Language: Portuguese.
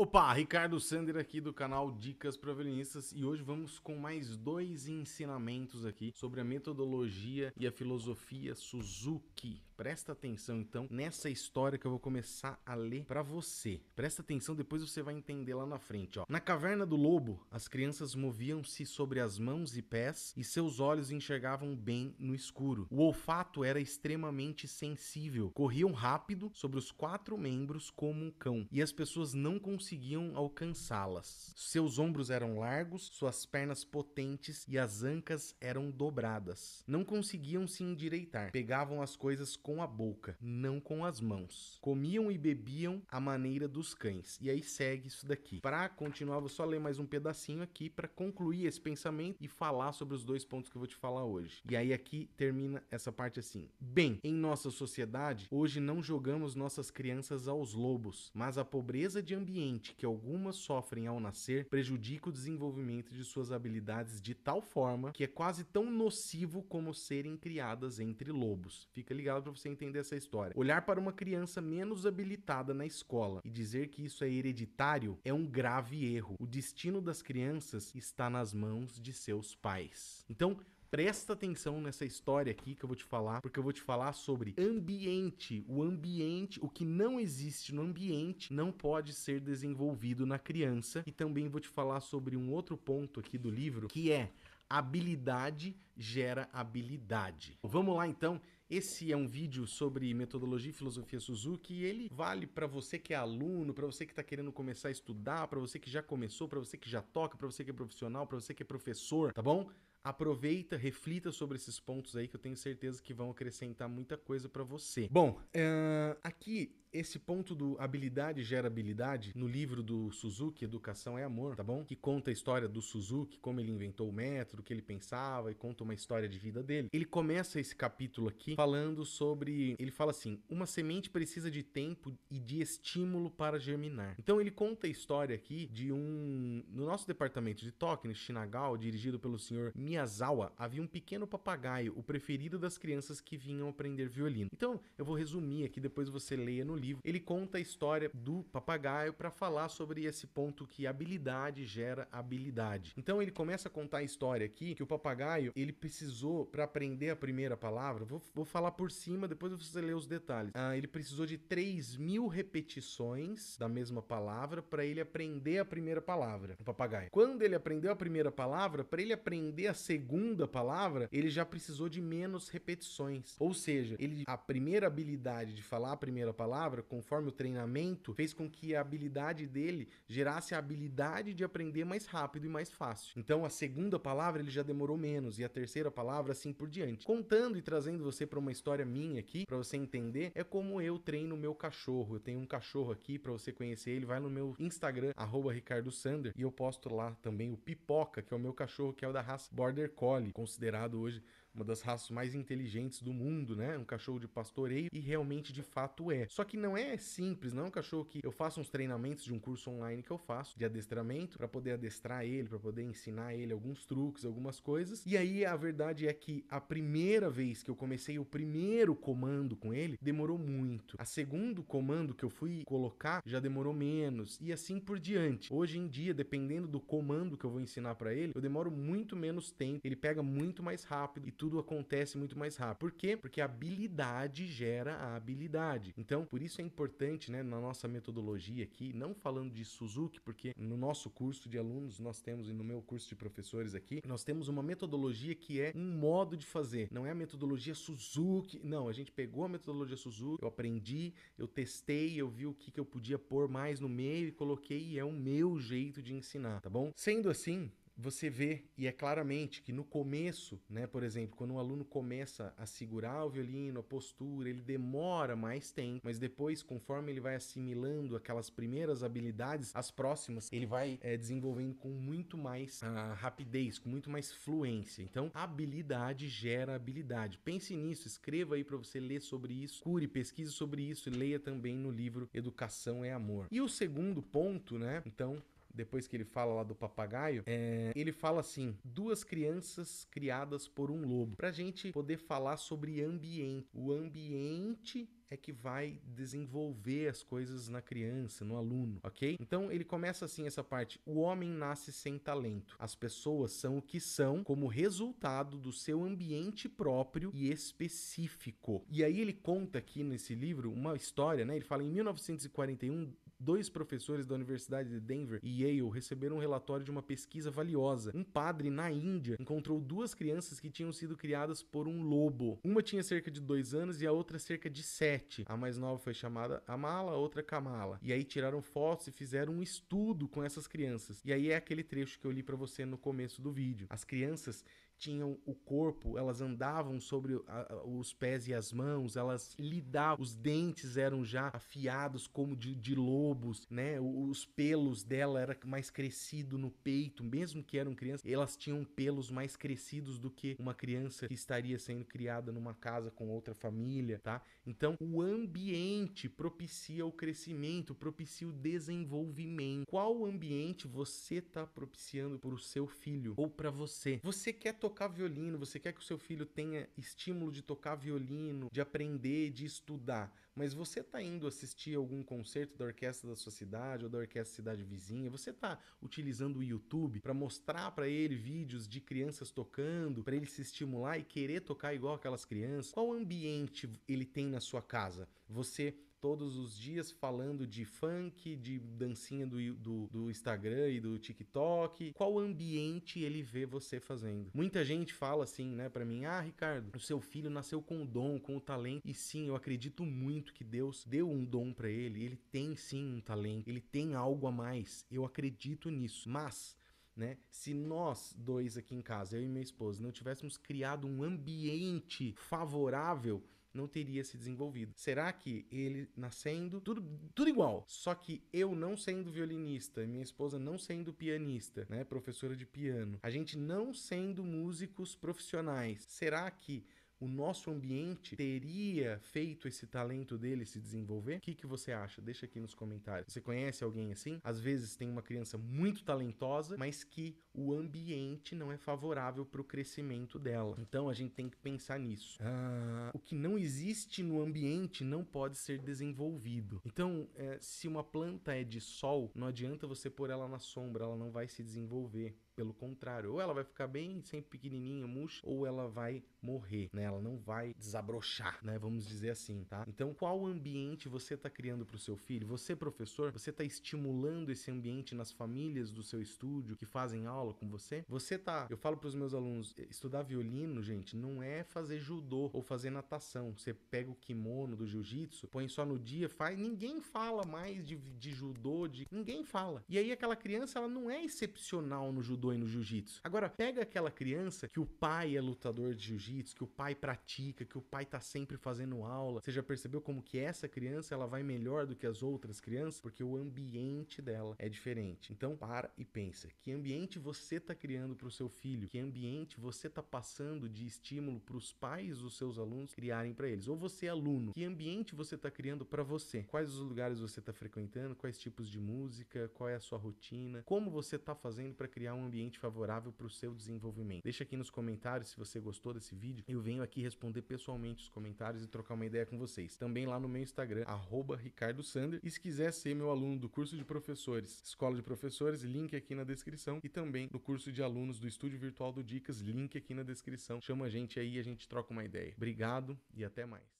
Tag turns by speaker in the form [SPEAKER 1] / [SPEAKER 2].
[SPEAKER 1] Opa, Ricardo Sander aqui do canal Dicas para Violinistas e hoje vamos com mais dois ensinamentos aqui sobre a metodologia e a filosofia Suzuki Presta atenção então nessa história que eu vou começar a ler para você. Presta atenção, depois você vai entender lá na frente, ó. Na caverna do lobo, as crianças moviam-se sobre as mãos e pés e seus olhos enxergavam bem no escuro. O olfato era extremamente sensível. Corriam rápido sobre os quatro membros como um cão e as pessoas não conseguiam alcançá-las. Seus ombros eram largos, suas pernas potentes e as ancas eram dobradas. Não conseguiam se endireitar. Pegavam as coisas com a boca, não com as mãos. Comiam e bebiam à maneira dos cães. E aí segue isso daqui. Para continuar, vou só ler mais um pedacinho aqui para concluir esse pensamento e falar sobre os dois pontos que eu vou te falar hoje. E aí aqui termina essa parte assim. Bem, em nossa sociedade, hoje não jogamos nossas crianças aos lobos, mas a pobreza de ambiente que algumas sofrem ao nascer prejudica o desenvolvimento de suas habilidades de tal forma que é quase tão nocivo como serem criadas entre lobos. Fica ligado para você entender essa história. Olhar para uma criança menos habilitada na escola e dizer que isso é hereditário é um grave erro. O destino das crianças está nas mãos de seus pais. Então, Presta atenção nessa história aqui que eu vou te falar, porque eu vou te falar sobre ambiente. O ambiente, o que não existe no ambiente, não pode ser desenvolvido na criança. E também vou te falar sobre um outro ponto aqui do livro, que é habilidade gera habilidade. Vamos lá então esse é um vídeo sobre metodologia e filosofia Suzuki e ele vale para você que é aluno, para você que está querendo começar a estudar, para você que já começou, para você que já toca, para você que é profissional, para você que é professor, tá bom? aproveita, reflita sobre esses pontos aí que eu tenho certeza que vão acrescentar muita coisa para você. Bom, uh, aqui esse ponto do habilidade gera habilidade no livro do Suzuki, Educação é Amor, tá bom? Que conta a história do Suzuki, como ele inventou o método, o que ele pensava e conta uma história de vida dele. Ele começa esse capítulo aqui falando sobre, ele fala assim: "Uma semente precisa de tempo e de estímulo para germinar". Então ele conta a história aqui de um no nosso departamento de Tóquio, Shinagawa, dirigido pelo senhor Miyagi Miyazawa havia um pequeno papagaio, o preferido das crianças que vinham aprender violino. Então, eu vou resumir aqui, depois você leia no livro. Ele conta a história do papagaio para falar sobre esse ponto que habilidade gera habilidade. Então, ele começa a contar a história aqui que o papagaio, ele precisou para aprender a primeira palavra, vou, vou falar por cima, depois você lê os detalhes. Ah, ele precisou de 3 mil repetições da mesma palavra para ele aprender a primeira palavra, o papagaio. Quando ele aprendeu a primeira palavra, para ele aprender a segunda palavra, ele já precisou de menos repetições. Ou seja, ele a primeira habilidade de falar a primeira palavra, conforme o treinamento, fez com que a habilidade dele gerasse a habilidade de aprender mais rápido e mais fácil. Então a segunda palavra ele já demorou menos e a terceira palavra assim por diante. Contando e trazendo você para uma história minha aqui, para você entender, é como eu treino o meu cachorro. Eu tenho um cachorro aqui para você conhecer ele, vai no meu Instagram @ricardo_sander e eu posto lá também o Pipoca, que é o meu cachorro que é o da raça Border Border Collie, considerado hoje uma das raças mais inteligentes do mundo, né? Um cachorro de pastoreio e realmente de fato é. Só que não é simples, não é um cachorro que eu faço uns treinamentos de um curso online que eu faço de adestramento para poder adestrar ele, para poder ensinar ele alguns truques, algumas coisas. E aí a verdade é que a primeira vez que eu comecei o primeiro comando com ele demorou muito. A segundo comando que eu fui colocar já demorou menos e assim por diante. Hoje em dia, dependendo do comando que eu vou ensinar para ele, eu demoro muito menos tempo, ele pega muito mais rápido e tudo acontece muito mais rápido. Por quê? Porque a habilidade gera a habilidade. Então, por isso é importante, né, na nossa metodologia aqui, não falando de Suzuki, porque no nosso curso de alunos nós temos e no meu curso de professores aqui, nós temos uma metodologia que é um modo de fazer. Não é a metodologia Suzuki, não, a gente pegou a metodologia Suzuki, eu aprendi, eu testei, eu vi o que que eu podia pôr mais no meio e coloquei e é o meu jeito de ensinar, tá bom? Sendo assim, você vê, e é claramente que no começo, né, por exemplo, quando um aluno começa a segurar o violino, a postura, ele demora mais tempo, mas depois, conforme ele vai assimilando aquelas primeiras habilidades, as próximas, ele vai é, desenvolvendo com muito mais uh, rapidez, com muito mais fluência. Então, habilidade gera habilidade. Pense nisso, escreva aí para você ler sobre isso, cure, pesquise sobre isso e leia também no livro Educação é Amor. E o segundo ponto, né, então, depois que ele fala lá do papagaio, é, ele fala assim: duas crianças criadas por um lobo. Pra gente poder falar sobre ambiente. O ambiente é que vai desenvolver as coisas na criança, no aluno, ok? Então ele começa assim essa parte: o homem nasce sem talento. As pessoas são o que são como resultado do seu ambiente próprio e específico. E aí ele conta aqui nesse livro uma história, né? Ele fala em 1941 Dois professores da Universidade de Denver e Yale receberam um relatório de uma pesquisa valiosa. Um padre na Índia encontrou duas crianças que tinham sido criadas por um lobo. Uma tinha cerca de dois anos e a outra cerca de sete. A mais nova foi chamada Amala, a outra Kamala. E aí tiraram fotos e fizeram um estudo com essas crianças. E aí é aquele trecho que eu li para você no começo do vídeo. As crianças tinham o corpo, elas andavam sobre a, os pés e as mãos, elas lidavam, os dentes eram já afiados como de, de lobo lobos, né? Os pelos dela era mais crescido no peito, mesmo que eram crianças, elas tinham pelos mais crescidos do que uma criança que estaria sendo criada numa casa com outra família, tá? Então, o ambiente propicia o crescimento, propicia o desenvolvimento. Qual ambiente você está propiciando para o seu filho ou para você? Você quer tocar violino, você quer que o seu filho tenha estímulo de tocar violino, de aprender, de estudar, mas você está indo assistir algum concerto da orquestra orquestra da sua cidade ou da orquestra cidade vizinha, você está utilizando o YouTube para mostrar para ele vídeos de crianças tocando, para ele se estimular e querer tocar igual aquelas crianças? Qual ambiente ele tem na sua casa? Você todos os dias falando de funk, de dancinha do, do, do, Instagram e do TikTok. Qual ambiente ele vê você fazendo? Muita gente fala assim, né, para mim: "Ah, Ricardo, o seu filho nasceu com o dom, com o talento". E sim, eu acredito muito que Deus deu um dom para ele. Ele tem sim um talento, ele tem algo a mais. Eu acredito nisso. Mas né? Se nós dois aqui em casa, eu e minha esposa, não tivéssemos criado um ambiente favorável não teria se desenvolvido. Será que ele nascendo, tudo, tudo igual, só que eu não sendo violinista, minha esposa não sendo pianista, né, professora de piano, a gente não sendo músicos profissionais, será que o nosso ambiente teria feito esse talento dele se desenvolver? O que, que você acha? Deixa aqui nos comentários. Você conhece alguém assim? Às vezes tem uma criança muito talentosa, mas que o ambiente não é favorável para o crescimento dela. Então a gente tem que pensar nisso. Ah, o que não existe no ambiente não pode ser desenvolvido. Então, é, se uma planta é de sol, não adianta você pôr ela na sombra, ela não vai se desenvolver. Pelo contrário, ou ela vai ficar bem, sempre pequenininha, murcha, ou ela vai morrer, né? Ela não vai desabrochar, né? Vamos dizer assim, tá? Então, qual ambiente você está criando para o seu filho? Você, professor, você está estimulando esse ambiente nas famílias do seu estúdio que fazem aula com você? Você tá, eu falo pros meus alunos, eh, estudar violino, gente, não é fazer judô ou fazer natação. Você pega o kimono do jiu-jitsu, põe só no dia, faz, ninguém fala mais de, de judô, de ninguém fala. E aí aquela criança, ela não é excepcional no judô judô e no jiu-jitsu. Agora, pega aquela criança que o pai é lutador de jiu-jitsu, que o pai pratica, que o pai tá sempre fazendo aula. Você já percebeu como que essa criança ela vai melhor do que as outras crianças? Porque o ambiente dela é diferente. Então, para e pensa. Que ambiente você tá criando para o seu filho? Que ambiente você tá passando de estímulo para os pais dos seus alunos criarem para eles? Ou você é aluno, que ambiente você tá criando para você? Quais os lugares você tá frequentando? Quais tipos de música? Qual é a sua rotina? Como você tá fazendo para criar um ambiente ambiente favorável para o seu desenvolvimento. Deixa aqui nos comentários se você gostou desse vídeo. Eu venho aqui responder pessoalmente os comentários e trocar uma ideia com vocês. Também lá no meu Instagram, @ricardo_sander. E se quiser ser meu aluno do curso de professores, Escola de Professores, link aqui na descrição. E também do curso de alunos do Estúdio Virtual do Dicas, link aqui na descrição. Chama a gente aí e a gente troca uma ideia. Obrigado e até mais.